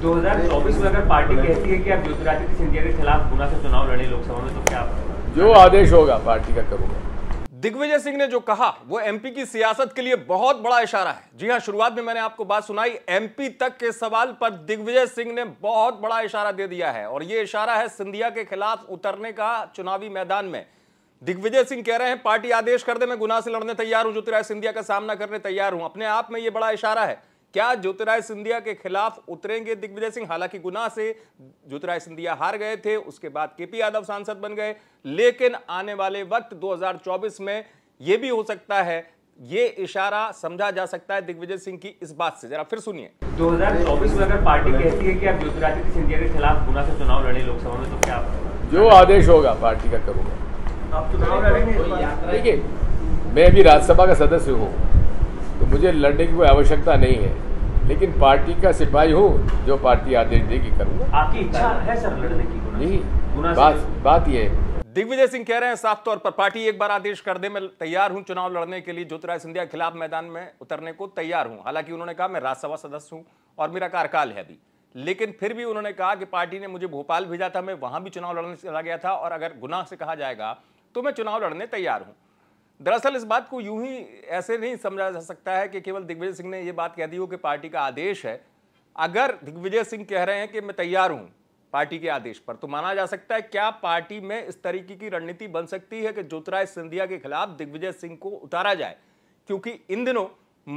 तो जो आदेश होगा पार्टी का करूंगा दिग्विजय सिंह ने जो कहा वो एमपी की सियासत के लिए बहुत बड़ा इशारा है जी हां शुरुआत में मैंने आपको बात सुनाई एमपी तक के सवाल पर दिग्विजय सिंह ने बहुत बड़ा इशारा दे दिया है और ये इशारा है सिंधिया के खिलाफ उतरने का चुनावी मैदान में दिग्विजय सिंह कह रहे हैं पार्टी आदेश कर दे मैं गुना से लड़ने तैयार हूं ज्योतिराज सिंधिया का सामना करने तैयार हूं अपने आप में यह बड़ा इशारा है क्या ज्योतिराय सिंधिया के खिलाफ उतरेंगे दिग्विजय सिंह हालांकि गुना से ज्योतिराय सिंधिया हार गए थे उसके बाद केपी यादव सांसद बन गए लेकिन आने वाले वक्त 2024 में यह भी हो सकता है ये इशारा समझा जा सकता है दिग्विजय सिंह की इस बात से जरा फिर सुनिए 2024 में अगर पार्टी कहती है कि आप ज्योतिरादित्य सिंधिया के खिलाफ गुना से चुनाव लड़े लोकसभा में तो क्या जो आदेश होगा पार्टी का करूंगा आप चुनाव लड़ेंगे देखिए मैं अभी राज्यसभा का सदस्य हूँ तो मुझे लड़ने की कोई आवश्यकता नहीं है लेकिन पार्टी का सिपाही हूँ जो पार्टी आदेश देगी करूँगा आपकी इच्छा है सर लड़ने की जी बात बात यह है दिग्विजय सिंह कह रहे हैं साफ तौर पर पार्टी एक बार आदेश कर दे मैं तैयार हूं चुनाव लड़ने के लिए ज्योतिराय सिंधिया के खिलाफ मैदान में उतरने को तैयार हूं हालांकि उन्होंने कहा मैं राज्यसभा सदस्य हूं और मेरा कार्यकाल है अभी लेकिन फिर भी उन्होंने कहा कि पार्टी ने मुझे भोपाल भेजा था मैं वहां भी चुनाव लड़ने चला गया था और अगर गुनाह से कहा जाएगा तो मैं चुनाव लड़ने तैयार हूँ दरअसल इस बात को यूं ही ऐसे नहीं समझा जा सकता है कि केवल दिग्विजय सिंह ने यह बात कह दी हो कि पार्टी का आदेश है अगर दिग्विजय सिंह कह रहे हैं कि मैं तैयार हूं पार्टी के आदेश पर तो माना जा सकता है क्या पार्टी में इस तरीके की रणनीति बन सकती है कि ज्योतिराय सिंधिया के खिलाफ दिग्विजय सिंह को उतारा जाए क्योंकि इन दिनों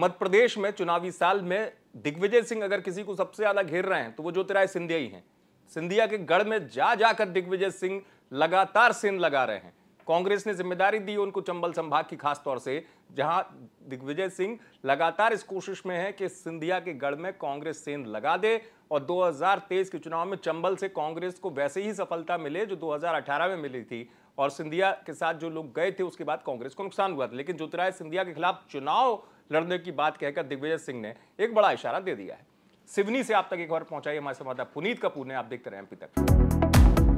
मध्य प्रदेश में चुनावी साल में दिग्विजय सिंह अगर किसी को सबसे ज्यादा घेर रहे हैं तो वो ज्योतिराय सिंधिया ही हैं सिंधिया के गढ़ में जा जाकर दिग्विजय सिंह लगातार सिंध लगा रहे हैं कांग्रेस ने जिम्मेदारी दी उनको चंबल संभाग की खास तौर से जहां दिग्विजय सिंह लगातार इस कोशिश में है कि सिंधिया के गढ़ में कांग्रेस सेंध लगा दे और 2023 के चुनाव में चंबल से कांग्रेस को वैसे ही सफलता मिले जो 2018 में मिली थी और सिंधिया के साथ जो लोग गए थे उसके बाद कांग्रेस को नुकसान हुआ था लेकिन ज्योतिराय सिंधिया के खिलाफ चुनाव लड़ने की बात कहकर दिग्विजय सिंह ने एक बड़ा इशारा दे दिया है सिवनी से आप तक एक बार पहुंचाई हमारे संवाददाता पुनीत कपूर ने आप देखते रहे एमपी तक